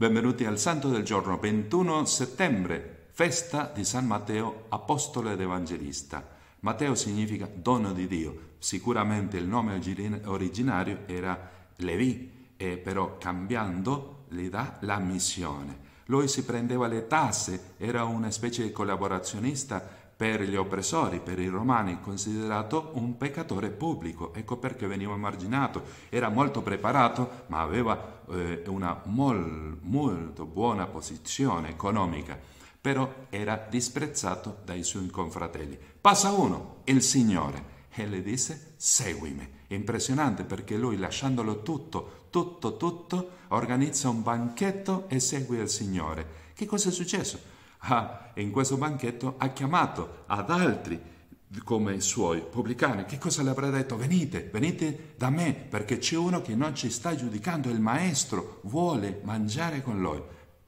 Benvenuti al Santo del giorno 21 settembre, festa di San Matteo, apostolo ed evangelista. Matteo significa dono di Dio, sicuramente il nome originario era Levi, e però cambiando gli dà la missione. Lui si prendeva le tasse, era una specie di collaborazionista per gli oppressori, per i romani, considerato un peccatore pubblico. Ecco perché veniva marginato. Era molto preparato, ma aveva eh, una mol, molto buona posizione economica. Però era disprezzato dai suoi confratelli. Passa uno, il Signore, e le disse, seguimi. impressionante perché lui, lasciandolo tutto, tutto, tutto, organizza un banchetto e segue il Signore. Che cosa è successo? ha, ah, in questo banchetto ha chiamato ad altri come i suoi pubblicani. Che cosa le avrà detto? Venite, venite da me, perché c'è uno che non ci sta giudicando, il maestro vuole mangiare con lui.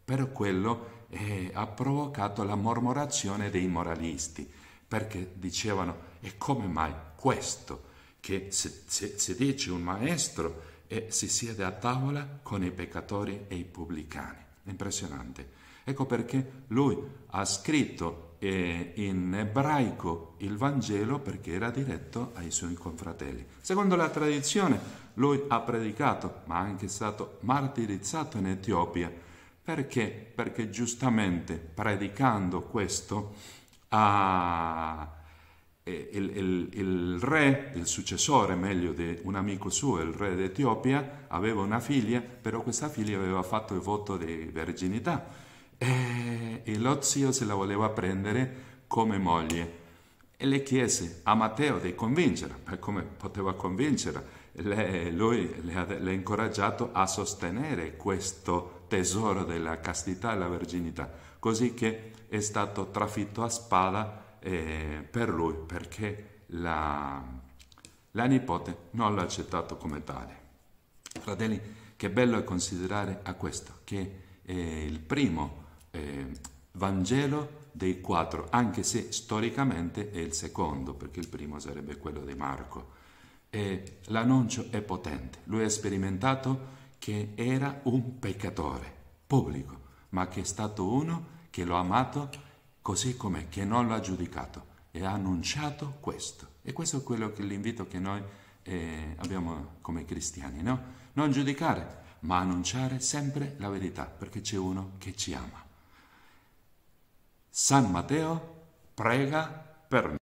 Per quello eh, ha provocato la mormorazione dei moralisti, perché dicevano, e come mai questo, che se, se, se dice un maestro e si siede a tavola con i peccatori e i pubblicani? impressionante. Ecco perché lui ha scritto eh, in ebraico il Vangelo perché era diretto ai suoi confratelli. Secondo la tradizione lui ha predicato, ma anche stato martirizzato in Etiopia. Perché? Perché giustamente predicando questo ha il, il, il, re, il successore meglio di un amico suo, il re d'Etiopia, aveva una figlia, però questa figlia aveva fatto il voto di verginità e, e lo zio se la voleva prendere come moglie e le chiese a Matteo di convincerla, per come poteva convincerla, le, lui le ha, le ha incoraggiato a sostenere questo tesoro della castità e la verginità, così che è stato trafitto a spada eh, per lui perché la, la nipote non l'ha accettato come tale. Fratelli, che bello è considerare a questo, che è eh, il primo eh, Vangelo dei quattro, anche se storicamente è il secondo, perché il primo sarebbe quello di Marco. E l'annuncio è potente, lui ha sperimentato che era un peccatore pubblico, ma che è stato uno che lo ha amato così com'è, che non l'ha giudicato e ha annunciato questo. E questo è quello che l'invito che noi eh, abbiamo come cristiani, no? Non giudicare, ma annunciare sempre la verità, perché c'è uno che ci ama. San Matteo prega per me.